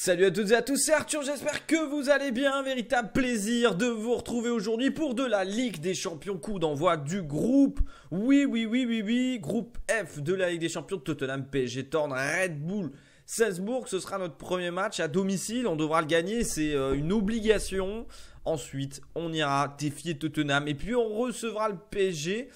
Salut à toutes et à tous, c'est Arthur, j'espère que vous allez bien, un véritable plaisir de vous retrouver aujourd'hui pour de la Ligue des Champions, coup d'envoi du groupe, oui oui oui oui oui, groupe F de la Ligue des Champions, Tottenham, PSG, Torn, Red Bull, Salzbourg, ce sera notre premier match à domicile, on devra le gagner, c'est euh, une obligation, ensuite on ira défier Tottenham et puis on recevra le PSG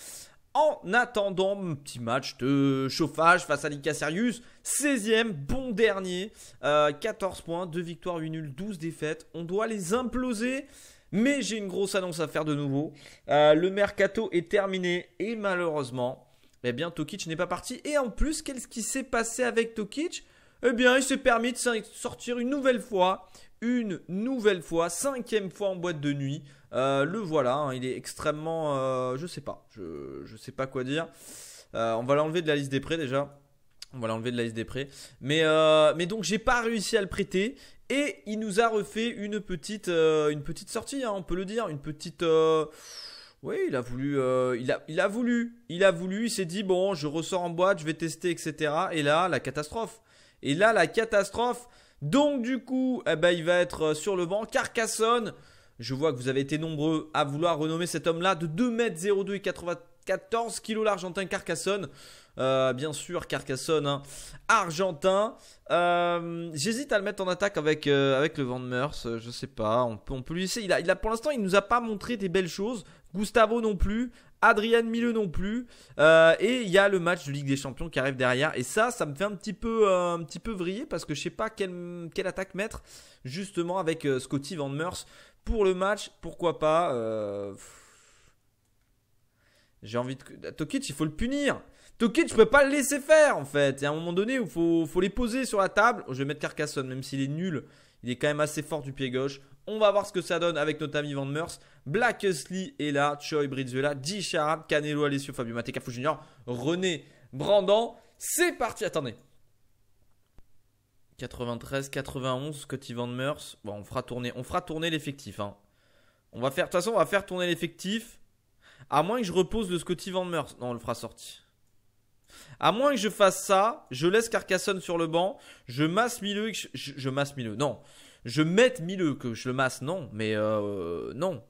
en attendant, petit match de chauffage face à Lika Serius. 16ème, bon dernier, 14 euh, points, 2 victoires, 8 nuls, 12 défaites. On doit les imploser, mais j'ai une grosse annonce à faire de nouveau. Euh, le mercato est terminé et malheureusement, eh bien, Tokic n'est pas parti. Et en plus, qu'est-ce qui s'est passé avec Tokic Eh bien, il s'est permis de sortir une nouvelle fois une nouvelle fois, cinquième fois en boîte de nuit. Euh, le voilà, hein, il est extrêmement... Euh, je sais pas, je, sais pas quoi dire. Euh, on va l'enlever de la liste des prêts déjà. On va l'enlever de la liste des prêts. Mais, mais donc j'ai pas réussi à le prêter. Et il nous a refait une petite, une petite sortie, hein, on peut le dire. Une petite... Oui, il a voulu, il, a, il a voulu, il a voulu, il s'est dit bon, je ressors en boîte, je vais tester, etc. Et là, la catastrophe. Et là, la catastrophe, donc du coup, eh ben, il va être euh, sur le banc. Carcassonne, je vois que vous avez été nombreux à vouloir renommer cet homme-là de 2m02 et 94 kg l'Argentin Carcassonne. Euh, bien sûr, Carcassonne, hein. Argentin. Euh, j'hésite à le mettre en attaque avec, le avec le Meurs. Je sais pas. On peut, lui il a, pour l'instant, il nous a pas montré des belles choses. Gustavo non plus. Adrien Milleux non plus. Euh, et il y a le match de Ligue des Champions qui arrive derrière. Et ça, ça me fait un petit peu, euh, un petit peu vriller parce que je sais pas quelle, attaque mettre justement avec euh, Scotty Van Meurs pour le match. Pourquoi pas J'ai envie de. Tokic, il faut le punir. Tokic, je peux pas le laisser faire en fait. et à un moment donné il faut, faut les poser sur la table. Je vais mettre Carcassonne, même s'il est nul. Il est quand même assez fort du pied gauche. On va voir ce que ça donne avec notre ami Van Meurs. Black Huxley est là, Choi Brizuela, Di Canelo Alessio, Fabio Matecafou Junior, René Brandan. C'est parti, attendez. 93, 91, Scotty Van Meurs. Bon, on fera tourner, on fera tourner l'effectif. Hein. On va faire, de toute façon, on va faire tourner l'effectif. À moins que je repose le Scotty Van Meurs. Non, on le fera sortir. À moins que je fasse ça, je laisse Carcassonne sur le banc, je masse Milleux. je, masse Milieu. Non, je mette Milleux que je le masse, non, mais euh, non.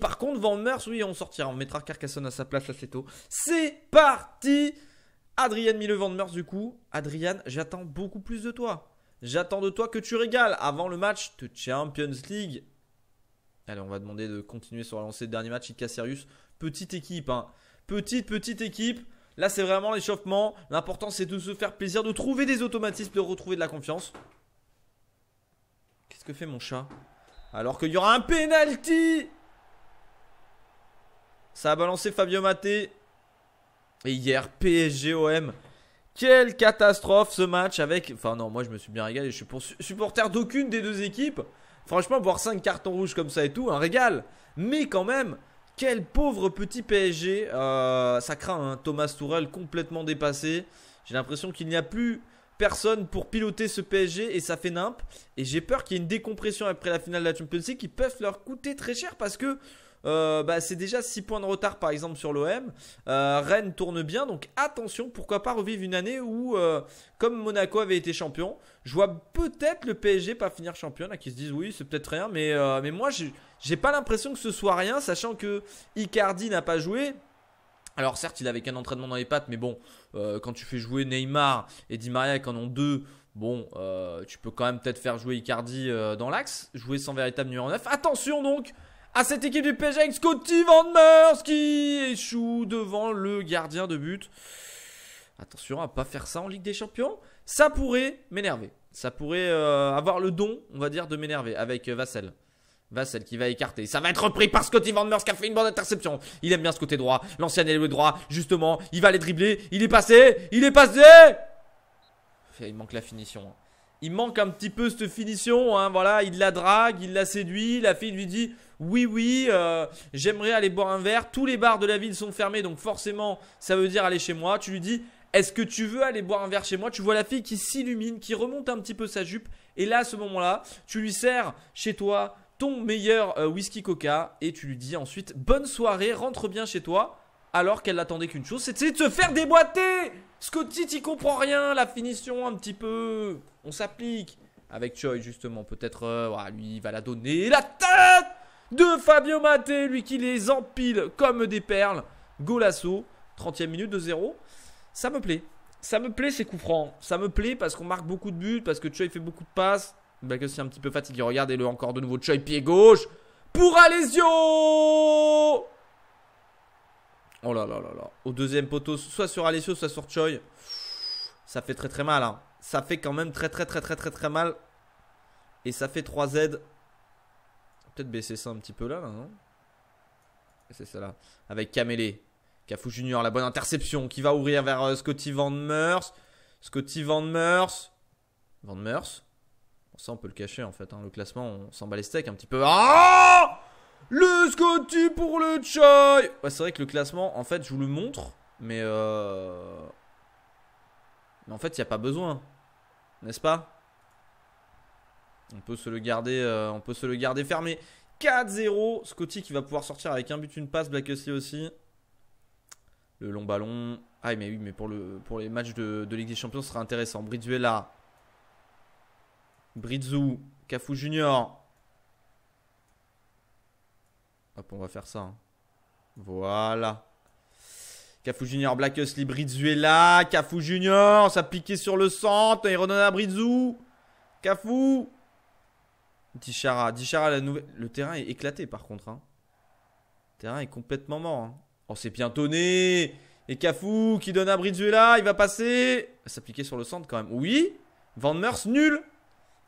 par contre, Van Meurs, oui, on sortira, on mettra Carcassonne à sa place assez tôt. C'est parti Adrien Milleux, Van du coup. Adrien, j'attends beaucoup plus de toi. J'attends de toi que tu régales avant le match de Champions League. Allez, on va demander de continuer sur la lancée de dernier match. Ika Sirius, petite équipe, hein. petite, petite équipe. Là, c'est vraiment l'échauffement. L'important, c'est de se faire plaisir, de trouver des automatismes, de retrouver de la confiance ce que fait mon chat Alors qu'il y aura un penalty Ça a balancé Fabio Maté. Et hier, PSG-OM. Quelle catastrophe ce match avec... Enfin non, moi je me suis bien régalé. Je suis supporter d'aucune des deux équipes. Franchement, voir 5 cartons rouges comme ça et tout, un régal. Mais quand même, quel pauvre petit PSG. Euh, ça craint, hein. Thomas Tourelle complètement dépassé. J'ai l'impression qu'il n'y a plus personne pour piloter ce PSG et ça fait nimp. Et j'ai peur qu'il y ait une décompression après la finale de la Champions League qui peuvent leur coûter très cher parce que euh, bah, c'est déjà 6 points de retard par exemple sur l'OM. Euh, Rennes tourne bien, donc attention, pourquoi pas revivre une année où, euh, comme Monaco avait été champion, je vois peut-être le PSG pas finir champion, là qui se disent oui, c'est peut-être rien, mais, mais moi j'ai pas l'impression que ce soit rien, sachant que Icardi n'a pas joué. Alors certes, il avait qu'un entraînement dans les pattes, mais bon, euh, quand tu fais jouer Neymar et Di Maria qui en ont deux, bon, euh, tu peux quand même peut-être faire jouer Icardi euh, dans l'axe, jouer sans véritable numéro 9. Attention donc à cette équipe du PSG avec Scotty Van Meurs qui échoue devant le gardien de but. Attention à pas faire ça en Ligue des Champions, ça pourrait m'énerver. Ça pourrait avoir le don, on va dire, de m'énerver avec Vassel va celle qui va écarter. Ça va être repris par Scotty Van qui a fait une bonne interception. Il aime bien ce côté droit. L'ancien est le droit, justement. Il va aller dribbler. Il est passé. Il est passé. Il manque la finition. Il manque un petit peu cette finition. Hein. Voilà, il la drague, il la séduit. La fille lui dit oui, oui, euh, j'aimerais aller boire un verre. Tous les bars de la ville sont fermés, donc forcément, ça veut dire aller chez moi. Tu lui dis est-ce que tu veux aller boire un verre chez moi Tu vois la fille qui s'illumine, qui remonte un petit peu sa jupe. Et là, à ce moment-là, tu lui sers chez toi ton meilleur euh, whisky coca et tu lui dis ensuite bonne soirée, rentre bien chez toi. Alors qu'elle n'attendait qu'une chose, c'est de se faire déboîter Scottie t'y comprend rien, la finition un petit peu. On s'applique. Avec Choi, justement, peut-être, euh, lui, il va la donner. La tête de Fabio Maté, lui qui les empile comme des perles. Golasso, 30e minute de 0. Ça me plaît. Ça me plaît ces coups francs. Ça me plaît parce qu'on marque beaucoup de buts, parce que Choi fait beaucoup de passes. Bah, que c'est un petit peu fatigué. Regardez-le encore de nouveau. Choi, pied gauche. Pour Alessio Oh là là là là. Au deuxième poteau, soit sur Alessio, soit sur Choi. Ça fait très très mal. Hein. Ça fait quand même très très très très très très mal. Et ça fait 3 Z. Peut-être baisser ça un petit peu là, hein. C'est ça là. Avec Camélé. Cafou Junior, la bonne interception qui va ouvrir vers euh, Scotty Van Meurs. Scotty Van Meurs. Van Meurs ça on peut le cacher en fait. Hein. Le classement, on s'en bat les steaks un petit peu. Ah le Scotty pour le Chai ouais, C'est vrai que le classement, en fait, je vous le montre, mais euh... mais en fait, il n'y a pas besoin, n'est-ce pas On peut se le garder, euh, on peut se le garder fermé. 4-0, Scotty qui va pouvoir sortir avec un but, une passe, Black aussi. Le long ballon. Ah mais oui, mais pour, le, pour les matchs de, de Ligue des Champions, ce sera intéressant. Brizuela, Brizou, Cafu Junior. Hop, on va faire ça. Hein. Voilà. Cafu Junior, Black Husley, Brizou est Junior, ça sur le centre. Il redonne à Brizou. Cafu Dichara. Dichara, la nouvelle... le terrain est éclaté par contre. Hein. Le terrain est complètement mort. Hein. Oh, c'est tonné Et Cafu qui donne à Brizuela, il va passer. S'appliquer sur le centre quand même. Oui. Van Meurs, nul.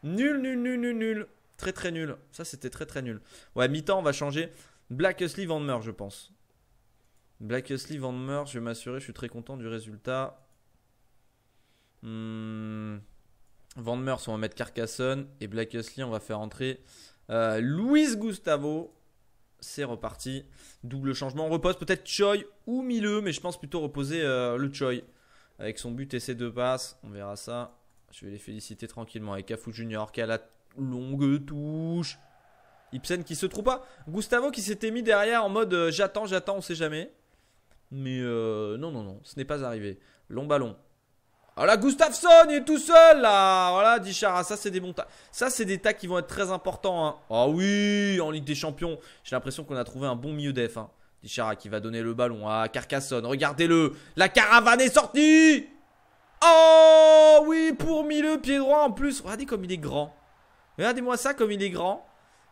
Nul, nul, nul, nul, nul. Très, très nul. Ça, c'était très, très nul. Ouais, mi-temps, on va changer. Black Sleeve en meurt, je pense. Black Van en je vais m'assurer, je suis très content du résultat. Hmm. Vandemers on va mettre Carcassonne. Et Black Usley, on va faire entrer euh, Luis Gustavo. C'est reparti. Double changement. On repose peut-être Choi ou Mileux, mais je pense plutôt reposer euh, le Choi. Avec son but et ses deux passes. On verra ça. Je vais les féliciter tranquillement. Avec Cafu Junior qui a la longue touche. Ibsen qui se trouve pas. Gustavo qui s'était mis derrière en mode euh, j'attends, j'attends, on sait jamais. Mais euh, non, non, non, ce n'est pas arrivé. Long ballon. Voilà, ah, Gustafsson, est tout seul là. Voilà, Dichara, ça c'est des bons tas. Ça c'est des tas qui vont être très importants. Hein. Ah oui, en Ligue des Champions, j'ai l'impression qu'on a trouvé un bon milieu def. Hein. Dichara qui va donner le ballon à Carcassonne. Regardez-le, la caravane est sortie. Oh oui, pour Milleux pied droit en plus. Regardez comme il est grand. Regardez-moi ça, comme il est grand.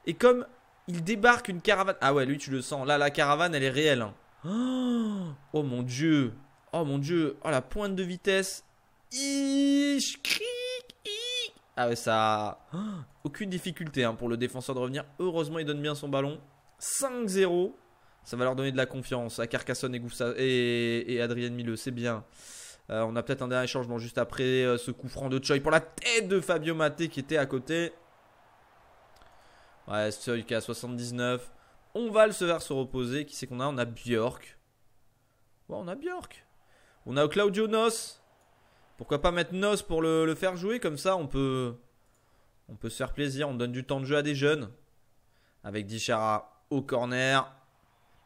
Et comme il débarque une caravane. Ah ouais, lui, tu le sens. Là, la caravane, elle est réelle. Hein. Oh, oh, mon dieu. Oh mon dieu. Oh la pointe de vitesse. Ah ouais, ça. aucune difficulté pour le défenseur de revenir. Heureusement, il donne bien son ballon. 5-0. Ça va leur donner de la confiance à Carcassonne et, Goussa, et, et Adrien Mileux. C'est bien. Euh, on a peut-être un dernier changement juste après euh, ce coup franc de Choi pour la tête de Fabio Maté qui était à côté. Ouais, Choi qui à 79. On va le se faire se reposer. Qui c'est qu'on a On a Bjork. Ouais, on a Bjork. On a Claudio Nos. Pourquoi pas mettre Nos pour le, faire jouer Comme ça, on peut, on peut se faire plaisir. On donne du temps de jeu à des jeunes. Avec Dichara au corner.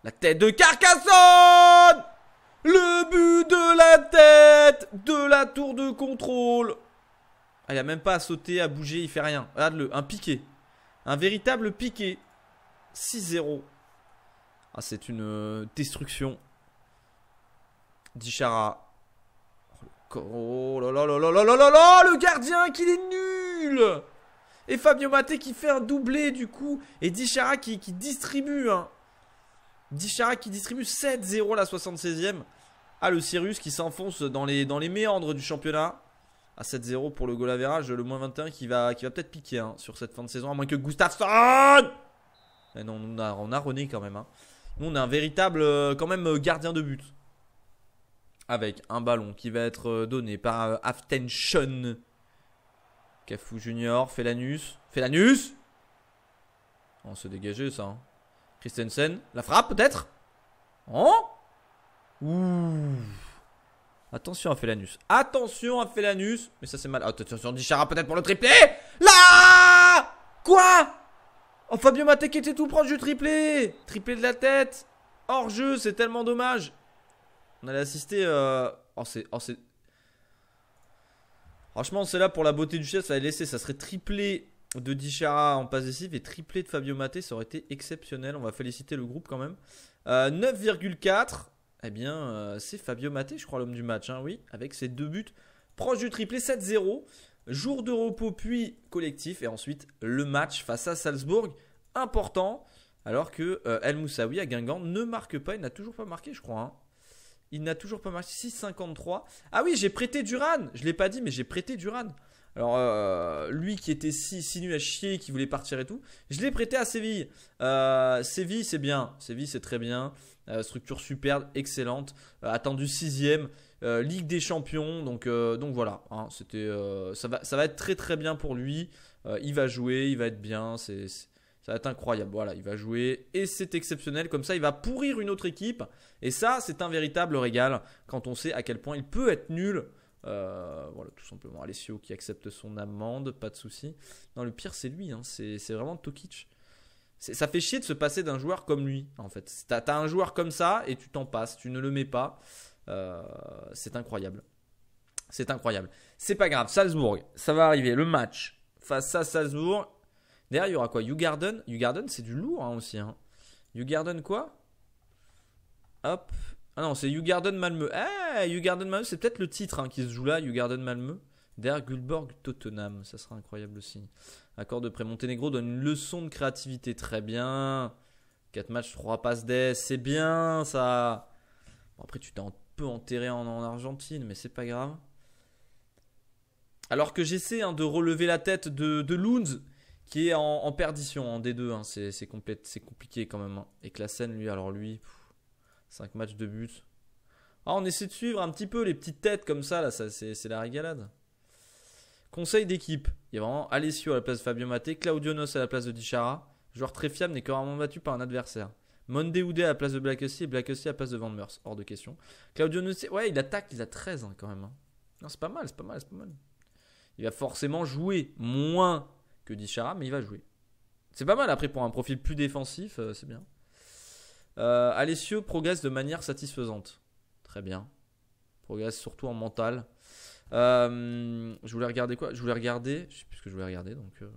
La tête de Carcassonne le but de la tête de la tour de contrôle. Ah, il a même pas à sauter, à bouger, il fait rien. Regarde-le, un piqué. Un véritable piqué. 6-0. Ah, c'est une euh, destruction. Dichara. Oh là là oh là là oh oh là là Le gardien qu'il est nul Et Fabio Maté qui fait un doublé du coup. Et Dichara qui, qui distribue. Hein. Dichara qui distribue 7-0 la 76ème. Ah, le Cyrus qui s'enfonce dans les, dans les méandres du championnat. À 7-0 pour le goal le moins 21 qui va, qui va peut-être piquer hein, sur cette fin de saison, à moins que Gustafsson Mais eh non, on a, on a René quand même. Hein. Nous, on a un véritable euh, quand même euh, gardien de but. Avec un ballon qui va être euh, donné par Aftention. Cafou Junior, Felanus. Felanus On oh, se dégageait ça. Hein. Christensen, la frappe peut-être Oh Ouh. Attention à Felanus. Attention à Felanus. Mais ça c'est mal. Attention, ah, Dichara peut-être pour le triplé. Là Quoi Oh Fabio Maté qui était tout proche du triplé. Triplé de la tête. Hors jeu, c'est tellement dommage. On allait assister. Euh, oh, oh c'est. Franchement, c'est là pour la beauté du chef, ça Ça serait triplé de Dichara en passe décisive et triplé de Fabio Maté. Ça aurait été exceptionnel. On va féliciter le groupe quand même. Euh, 9,4 eh bien, euh, c'est Fabio Maté, je crois, l'homme du match, hein, oui, avec ses deux buts proche du triplé 7-0. Jour de repos puis collectif et ensuite le match face à Salzbourg, important, alors que euh, El Moussaoui à Guingamp ne marque pas, il n'a toujours pas marqué, je crois. Hein. Il n'a toujours pas marqué 6-53. Ah oui, j'ai prêté Duran, je l'ai pas dit, mais j'ai prêté Duran. Alors, euh, lui qui était si, si à chier, qui voulait partir et tout, je l'ai prêté à Séville. Euh, Séville, c'est bien. Séville, c'est très bien. Euh, structure superbe, excellente. Euh, attendu sixième. Euh, Ligue des Champions. Donc, donc voilà. Hein, c'était, ça, va, ça va être très très bien pour lui. il va jouer, il va être bien. C'est, ça va être incroyable. Voilà, il va jouer. Et c'est exceptionnel. Comme ça, il va pourrir une autre équipe. Et ça, c'est un véritable régal quand on sait à quel point il peut être nul. voilà, tout simplement. Alessio qui accepte son amende, pas de souci. Non, le pire, c'est lui. Hein. C'est, c'est vraiment Tokic ça fait chier de se passer d'un joueur comme lui, en fait. T'as un joueur comme ça et tu t'en passes, tu ne le mets pas. Euh, c'est incroyable. C'est incroyable. C'est pas grave, Salzbourg, ça va arriver. Le match face à Salzbourg. Derrière, il y aura quoi garden you garden c'est du lourd hein, aussi. Hein. Garden quoi Hop. Ah non, c'est Garden Malmö. Eh, hey, Garden Malmö, c'est peut-être le titre hein, qui se joue là, garden Malmö. Der Gulborg Tottenham, ça sera incroyable aussi. Accord de prêt. Monténégro donne une leçon de créativité, très bien. 4 matchs, 3 passes des, c'est bien ça. après, tu t'es un peu enterré en, Argentine, mais c'est pas grave. Alors que j'essaie hein, de relever la tête de, de qui est en, perdition en D2. Hein. C'est compliqué quand même. que hein. Et scène, lui, alors lui, 5 matchs de but. Ah, on essaie de suivre un petit peu les petites têtes comme ça, là, ça, c'est la régalade. Conseil d'équipe, il y a vraiment Alessio à la place de Fabio Maté, Claudio Nos à la place de Dichara, joueur très fiable n'est que rarement battu par un adversaire. monde Oudé à la place de Black et Black à la place de Van Meurs, hors de question. Claudio Nos, ouais, il attaque, il a 13 quand même. Hein. Non, c'est pas mal, c'est pas mal, c'est pas mal. Il va forcément jouer moins que Dichara, mais il va jouer. C'est pas mal après pour un profil plus défensif, euh, c'est bien. Euh, Alessio progresse de manière satisfaisante. Très bien. Progresse surtout en mental. Euh, je voulais regarder quoi Je voulais regarder. Je sais plus ce que je voulais regarder donc. Euh,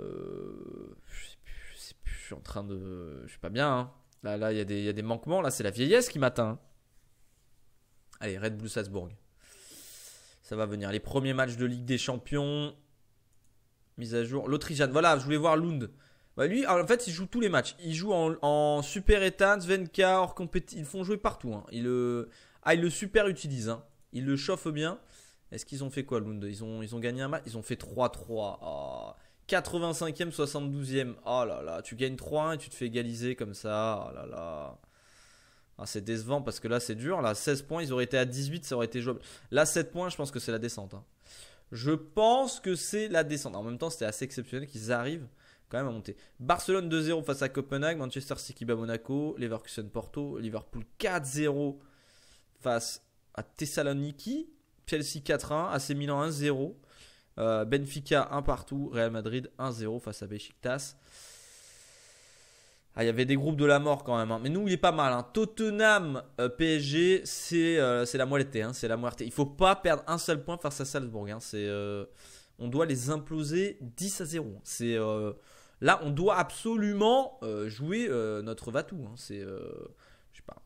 euh, je, je, suis en train de. Je suis pas bien. Hein. Là, là, il y, a des manquements. Là, c'est la vieillesse qui m'atteint. Hein. Allez, Red Bull Salzbourg. Ça va venir. Les premiers matchs de Ligue des Champions. Mise à jour. L'Autrichienne. Voilà, je voulais voir Lund. Bah lui, en fait, il joue tous les matchs. Il joue en, super état, Svenka, hors compétition. Ils font jouer partout. Hein. Il, ah, il le super utilise. Hein. Ils le chauffent bien. Est-ce qu'ils ont fait quoi, Lund ils ont, ils ont gagné un match Ils ont fait 3-3. 85e, 72e. Oh là là, tu gagnes 3-1 et tu te fais égaliser comme ça. Ah là là. Ah, c'est décevant parce que là, c'est dur. Là, 16 points, ils auraient été à 18, ça aurait été jouable. Là, 7 points, je pense que c'est la descente. Hein. Je pense que c'est la descente. En même temps, c'était assez exceptionnel qu'ils arrivent quand même à monter. Barcelone 2-0 face à Copenhague, Manchester City bat Monaco, Leverkusen Porto, Liverpool 4-0 face à à Thessaloniki, Chelsea 4-1, AC Milan 1-0, euh, Benfica 1 partout, Real Madrid 1-0 face à Besiktas. Ah, il y avait des groupes de la mort quand même. Hein. Mais nous, il est pas mal. Hein, Tottenham, euh, PSG, euh, c'est la moelleté. Hein, c'est la Il faut pas perdre un seul point face à Salzbourg. Hein. C'est on doit les imploser 10 à 0. C'est là, on doit absolument jouer notre Vatou. C'est je sais pas.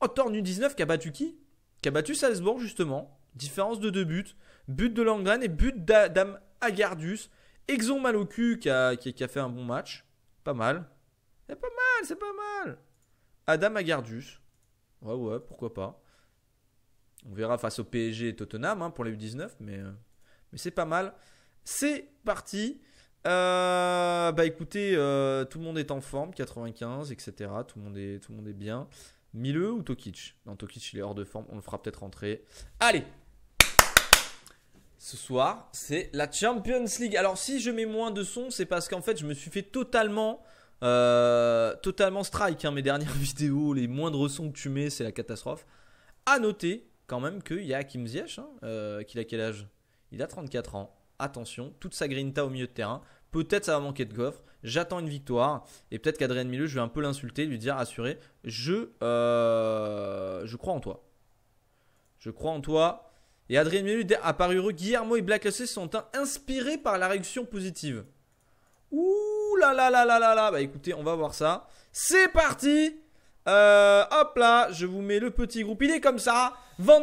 Hawthorne U19 qui a battu qui Qui a battu Salzbourg justement. Différence de deux buts. But de Langren et but d'Adam Agardus. Exon Malocu qui a, fait un bon match. Pas mal. C'est pas mal, c'est pas mal. Adam Agardus. Ouais, ouais, pourquoi pas. On verra face au PSG et Tottenham hein, pour les U19, euh, mais, c'est pas mal. C'est parti. Euh, bah écoutez, euh, tout le monde est en forme, 95, etc. tout le monde est bien. Milleux ou Tokic Non, Tokic, il est hors de forme. On le fera peut-être rentrer. Allez ce soir, c'est la Champions League. Alors si je mets moins de son, c'est parce qu'en fait, je me suis fait totalement, euh, totalement strike. Hein, mes dernières vidéos, les moindres sons que tu mets, c'est la catastrophe. À noter quand même qu'il y a Kim hein, euh, qu'il a quel âge Il a 34 ans. Attention, toute sa grinta au milieu de terrain. Peut-être ça va manquer de coffre. J'attends une victoire. Et peut-être qu'Adrien Milieu, je vais un peu l'insulter, lui dire assuré, je, euh, je crois en toi. Je crois en toi. Et Adrien Milieu a paru heureux. Guillermo et Black sont inspirés par la réaction positive. Ouh là là là là là là. Bah écoutez, on va voir ça. C'est parti. Euh, hop là, je vous mets le petit groupe. Il est comme ça. Van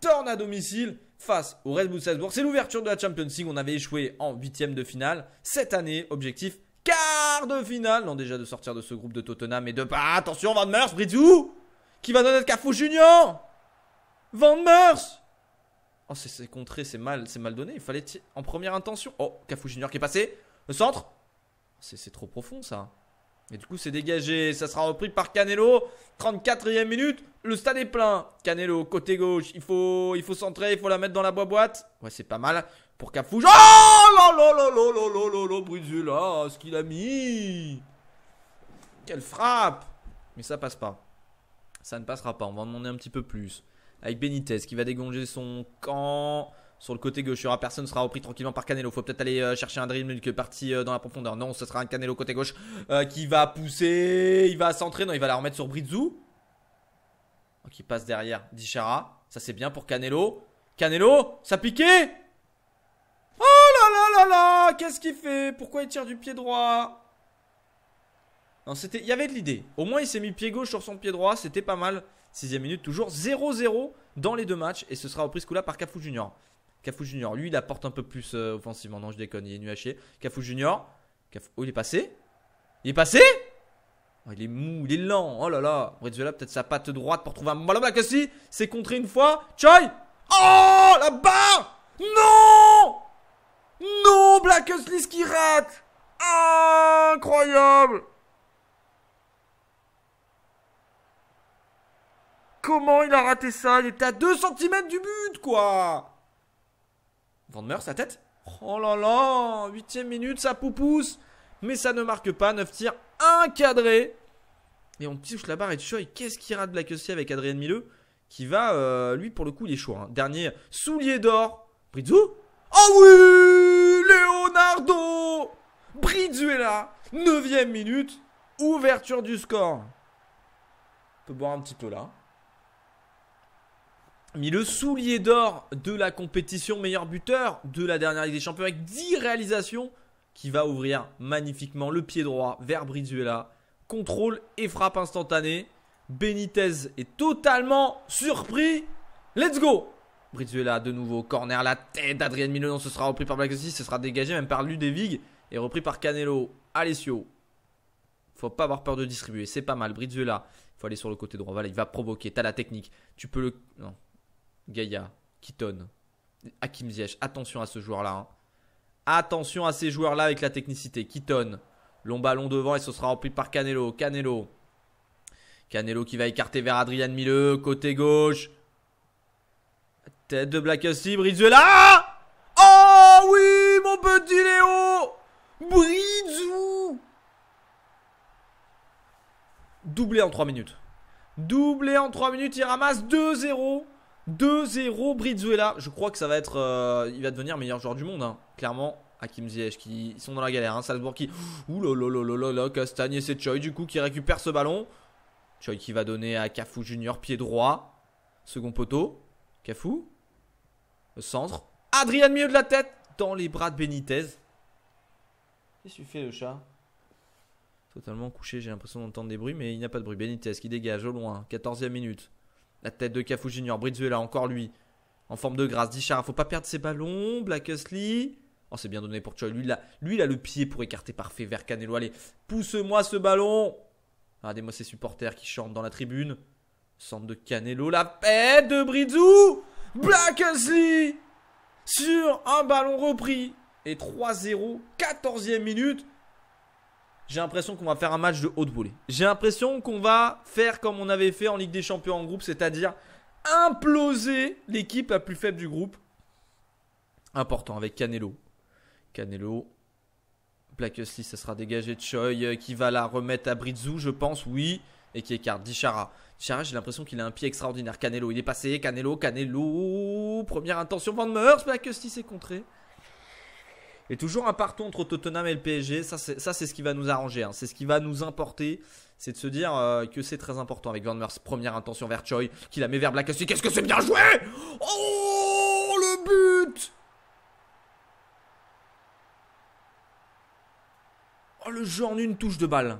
Tourne à domicile face au Red Bull Salzburg C'est l'ouverture de la Champions League. On avait échoué en huitième de finale. Cette année, objectif quart de finale. Non, déjà de sortir de ce groupe de Tottenham et de pas. Ah, attention, Van Meurs, Britzou Qui va donner le Cafou Junior Van Meurs Oh, c'est contré, c'est mal, c'est mal donné. Il fallait en première intention. Oh, Cafou Junior qui est passé. Le centre. C'est trop profond ça. Et du coup, c'est dégagé. Ça sera repris par Canelo. 34e minute. Le stade est plein. Canelo, côté gauche. Il faut, il faut centrer. Il faut la mettre dans la boîte. Ouais, c'est pas mal. Pour Cafouge. Oh là là là là là là là ah, ce qu'il a mis. Quelle frappe. Mais ça passe pas. Ça ne passera pas. On va en demander un petit peu plus. Avec Benitez qui va dégonger son camp sur le côté gauche. Il ne personne, sera repris tranquillement par Canelo. Faut peut-être aller euh, chercher un drill qui partie parti euh, dans la profondeur. Non, ce sera un Canelo côté gauche euh, qui va pousser, il va centrer. Non, il va la remettre sur Brizou. Qui passe derrière Dichara. Ça c'est bien pour Canelo. Canelo, ça piquait Oh là là là là Qu'est-ce qu'il fait Pourquoi il tire du pied droit Non, c'était... Il y avait de l'idée. Au moins, il s'est mis pied gauche sur son pied droit. C'était pas mal. Sixième minute, toujours 0-0 dans les deux matchs. Et ce sera repris ce coup-là par Kafu Junior. Kafou Junior, lui, il apporte un peu plus euh, offensivement. Non, je déconne, il est nu à chier. Junior, oh, il est passé Il est passé oh, Il est mou, il est lent. Oh là là. Brizuela, peut-être sa patte droite pour trouver un ballon. si c'est contré une fois. Choi Oh là-bas Non Non Black ce qui rate Incroyable Comment il a raté ça Il était à 2 cm du but, quoi Van meurt sa tête. Oh là là, huitième minute, ça poupousse. Mais ça ne marque pas, 9 tirs un cadré, Et on touche la barre et Choi, qu'est-ce qu'il rate Black cussie avec Adrien Milleux, Qui va, euh, lui pour le coup, il est chaud. Hein. Dernier soulier d'or, Brizou. Oh ah oui Leonardo Brizou est là neuvième minute, ouverture du score. On peut boire un petit peu là mis le soulier d'or de la compétition meilleur buteur de la dernière Ligue des Champions avec 10 réalisations qui va ouvrir magnifiquement le pied droit vers Brizuela. Contrôle et frappe instantanée. Benitez est totalement surpris. Let's go Brizuela de nouveau, corner la tête d'Adrien Milenon ce sera repris par 6. ce sera dégagé même par Ludewig et repris par Canelo. Alessio. Faut pas avoir peur de distribuer, c'est pas mal. Brizuela, il faut aller sur le côté droit. Voilà, il va provoquer, t'as la technique. Tu peux le... Non, Gaïa, Keaton, Hakim Ziyech. Attention à ce joueur-là. Hein. Attention à ces joueurs-là avec la technicité. Keaton, long ballon devant et ce sera rempli par Canelo. Canelo. Canelo qui va écarter vers Adrian Milleux, côté gauche. Tête de Black Hussie, là Oh oui, mon petit Léo Brizou Doublé en 3 minutes. Doublé en 3 minutes, il ramasse 2-0. 2-0 Brizuela. Je crois que ça va être. Euh, il va devenir meilleur joueur du monde, hein. clairement. Hakim Ziyech qui ils sont dans la galère. Hein. Salzbourg qui. Ouh Castagne et c'est Choi du coup qui récupère ce ballon. Choi qui va donner à Cafu Junior, pied droit. Second poteau. Cafou. centre. Adrien, milieu de la tête. Dans les bras de Benitez. Qu'est-ce qu'il fait le chat Totalement couché, j'ai l'impression d'entendre des bruits, mais il n'y a pas de bruit. Benitez qui dégage au loin. 14e minute. La tête de Cafu Junior. là encore lui. En forme de grâce. Dichara, faut pas perdre ses ballons. Black on Oh, c'est bien donné pour toi Lui, il lui, il le pied pour écarter parfait vers Canelo. Allez, pousse-moi ce ballon. Regardez-moi ah, ces supporters qui chantent dans la tribune. Centre de Canelo. La paix de Brizou. Black Sur un ballon repris. Et 3-0. 14e minute j'ai l'impression qu'on va faire un match de haut de volée. J'ai l'impression qu'on va faire comme on avait fait en Ligue des Champions en groupe, c'est-à-dire imploser l'équipe la plus faible du groupe. Important avec Canelo. Canelo. Black ça sera dégagé de Choi euh, qui va la remettre à Brizou, je pense, oui, et qui écarte Dichara. Dichara, j'ai l'impression qu'il a un pied extraordinaire. Canelo, il est passé. Canelo, Canelo. Première intention, Van Meurs. Black s'est contré. Et toujours un partout entre Tottenham et le PSG, ça c'est ce qui va nous arranger, hein. c'est ce qui va nous importer, c'est de se dire euh, que c'est très important avec Van Mers, première intention vers Choi, qui la met vers Black qu'est-ce que c'est bien joué Oh le but Oh le jeu en une touche de balle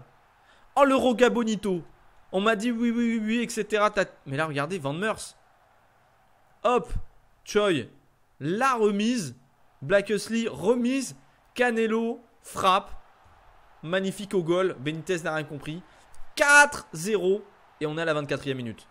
Oh le Roga Bonito On m'a dit oui oui oui oui etc. Mais là regardez Van Mers Hop Choi La remise Blackesley remise. Canelo frappe. Magnifique au goal. Benitez n'a rien compris. 4-0. Et on est à la 24e minute.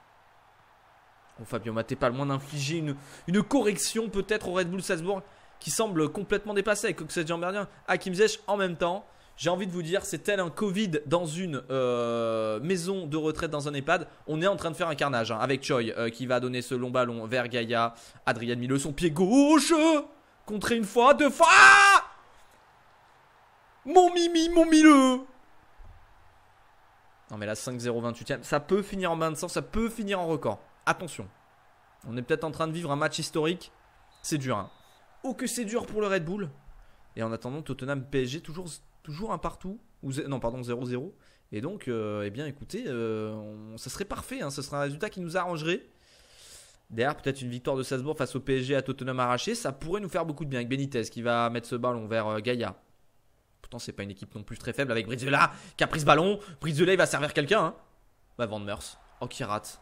Bon, Fabio Maté, pas le moins d'infliger une, une, correction peut-être au Red Bull Salzbourg qui semble complètement dépassé avec jean berlin Hakim Zech en même temps. J'ai envie de vous dire, c'est tel un Covid dans une euh, maison de retraite dans un EHPAD. On est en train de faire un carnage hein, avec Choi euh, qui va donner ce long ballon vers Gaïa. Adrian Mille, son pied gauche Contrer une fois, deux fois. Ah mon Mimi, mon Mille Non mais la 5 0 28 e ça peut finir en main de sang, ça peut finir en record. Attention. On est peut-être en train de vivre un match historique. C'est dur. Hein. Oh que c'est dur pour le Red Bull. Et en attendant, Tottenham PSG, toujours, toujours un partout. non, pardon, 0-0. Et donc, euh, eh bien écoutez, euh, ça serait parfait. Hein. Ce serait un résultat qui nous arrangerait. Derrière, peut-être une victoire de Salzbourg face au PSG à Tottenham arraché, ça pourrait nous faire beaucoup de bien avec Benitez qui va mettre ce ballon vers euh, Gaïa. Pourtant, c'est pas une équipe non plus très faible avec Brizola qui a pris ce ballon. Brizola, il va servir quelqu'un. Hein bah, Van Meurs. Oh, qui rate.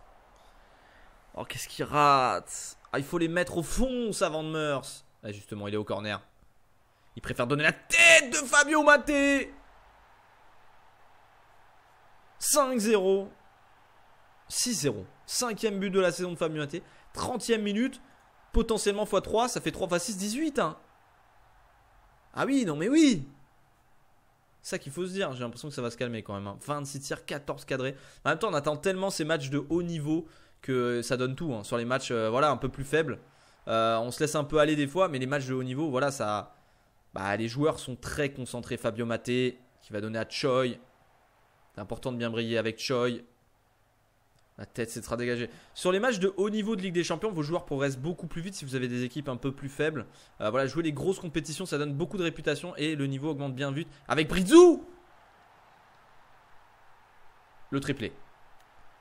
Oh, qu'est-ce qu'il rate Ah, il faut les mettre au fond, ça, Van Meurs. Ah, justement, il est au corner. Il préfère donner la tête de Fabio Maté 5-0. 6-0. Cinquième but de la saison de Fabio Maté. 30 ème minute, potentiellement x3, ça fait 3 x 6, 18. Hein. Ah oui, non mais oui ça qu'il faut se dire, j'ai l'impression que ça va se calmer quand même. 26 hein. tirs, 14 cadrés. En même temps, on attend tellement ces matchs de haut niveau que ça donne tout. Hein. Sur les matchs euh, voilà, un peu plus faibles, euh, on se laisse un peu aller des fois, mais les matchs de haut niveau, voilà, ça, bah, les joueurs sont très concentrés. Fabio Maté, qui va donner à Choi. C'est important de bien briller avec Choi. La tête s'est dégagée. Sur les matchs de haut niveau de Ligue des Champions, vos joueurs progressent beaucoup plus vite si vous avez des équipes un peu plus faibles. Euh, voilà, jouer les grosses compétitions, ça donne beaucoup de réputation et le niveau augmente bien vite. Avec Brizou Le triplé.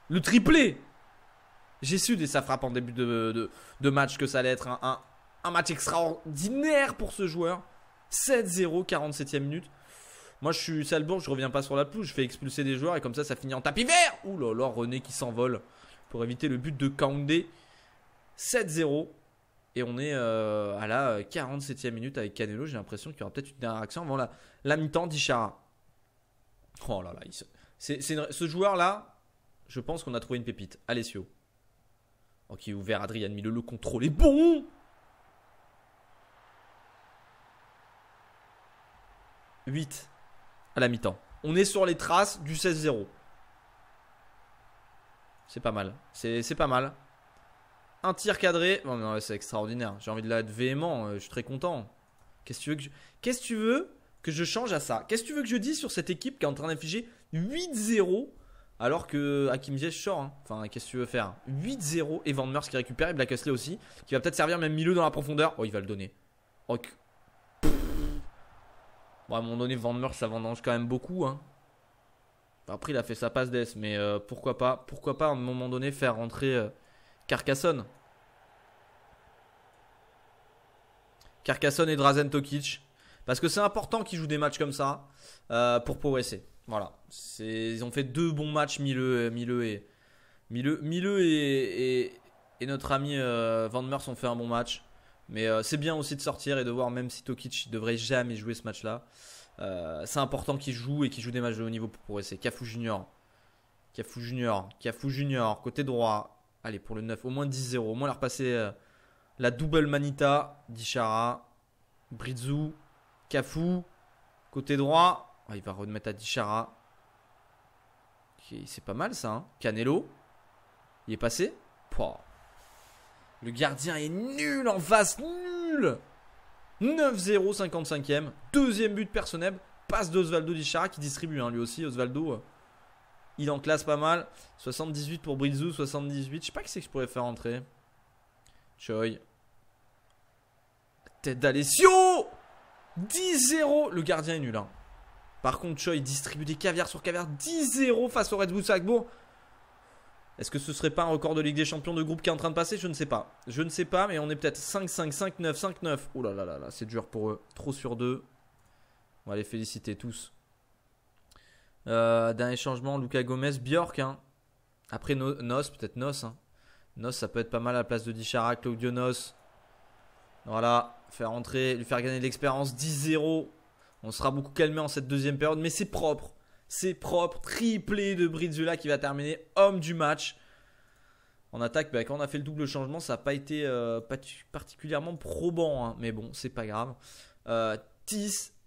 Le triplé J'ai su dès sa frappe en début de, match que ça allait être un, un match extraordinaire pour ce joueur. 7-0, 47ème minute. Moi, je suis bon je reviens pas sur la pelouse, je fais expulser des joueurs et comme ça, ça finit en tapis vert. Ouh là là, René qui s'envole pour éviter le but de Koundé. 7-0. Et on est euh, à la 47e minute avec Canelo. J'ai l'impression qu'il y aura peut-être une dernière action avant la, mi-temps d'Ichara. Oh là là, ce joueur-là, je pense qu'on a trouvé une pépite. Alessio. Ok, oh, ouvert Adrien Milo, le contrôle est bon 8 à la mi-temps. On est sur les traces du 16-0. C'est pas mal. C'est pas mal. Un tir cadré. c'est extraordinaire. J'ai envie de l'être véhément. Euh, je suis très content. Qu'est-ce que tu veux que je... quest tu veux que je change à ça Qu'est-ce que tu veux que je dise sur cette équipe qui est en train d'afficher 8-0 alors que Hakim Ziyech sort. Hein? Enfin, qu'est-ce que tu veux faire 8-0 et Van Meurs qui récupère et Black aussi. Qui va peut-être servir même Milieu dans la profondeur. Oh, il va le donner. ok Bon, à un moment donné, Vandemur, ça vendange quand même beaucoup. Hein. Après, il a fait sa passe d'ess, mais euh, pourquoi pas Pourquoi pas à un moment donné faire rentrer euh, Carcassonne Carcassonne et Drazen Tokic. Parce que c'est important qu'ils jouent des matchs comme ça euh, pour progresser. Voilà. Ils ont fait deux bons matchs, Milleux et, et, notre ami Van ont fait un bon match. Mais euh, c'est bien aussi de sortir et de voir, même si Tokic devrait jamais jouer ce match-là. Euh, c'est important qu'il joue et qu'il joue des matchs de haut niveau pour progresser. Kafu Junior. Kafu Junior. Kafu Junior. Côté droit. Allez, pour le 9, au moins 10-0. Au moins leur passer euh, la double Manita. Dichara. Brizou. Kafu. Côté droit. Ah, il va remettre à Dichara. c'est pas mal ça. Hein. Canelo. Il est passé. Pouah. Le gardien est nul en face, nul 9-0, 55 ème Deuxième but personnel. Passe d'Osvaldo Dichara qui distribue hein, lui aussi. Osvaldo, euh, il en classe pas mal. 78 pour Brizou, 78. Je sais pas qui c'est que je pourrais faire entrer. Choi. Tête d'Alessio 10-0. Le gardien est nul. Hein. Par contre, Choi distribue des caviar sur caviar. 10-0 face au Red Bull Sackbourg. Est-ce que ce serait pas un record de Ligue des Champions de groupe qui est en train de passer Je ne sais pas. Je ne sais pas, mais on est peut-être 5-5, 5-9, 5-9. Oh là là là là, c'est dur pour eux. Trop sur deux. On va les féliciter tous. Euh, dernier changement, Lucas Gomez, Bjork. Hein. Après Nos, peut-être Nos. Hein. Nos, ça peut être pas mal à la place de Dichara, Claudio Nos. Voilà, faire entrer, lui faire gagner de l'expérience 10-0. On sera beaucoup calmé en cette deuxième période, mais c'est propre. C'est propre, triplé de Brizula qui va terminer homme du match. En attaque, bah, quand on a fait le double changement, ça n'a pas été euh, particulièrement probant. Hein. Mais bon, c'est pas grave. 10 euh,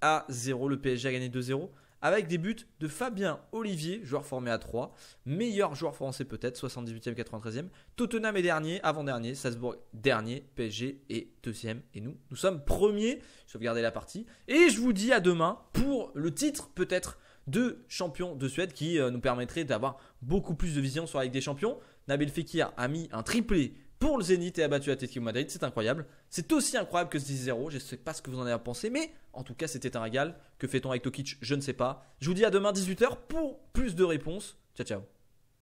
à 0, le PSG a gagné 2-0. Avec des buts de Fabien Olivier, joueur formé à 3. Meilleur joueur français peut-être, 78e, 93e. Tottenham est dernier, avant-dernier. Salzbourg dernier. PSG est deuxième. Et nous, nous sommes premiers. Sauvegardez la partie. Et je vous dis à demain pour le titre peut-être deux champions de Suède qui euh, nous permettraient d'avoir beaucoup plus de vision sur la Ligue des Champions. Nabil Fekir a mis un triplé pour le Zénith et a battu Atletico Madrid, c'est incroyable. C'est aussi incroyable que ce 10-0, je ne sais pas ce que vous en avez à penser mais en tout cas c'était un régal. Que fait-on avec Tokic Je ne sais pas. Je vous dis à demain 18h pour plus de réponses. Ciao ciao.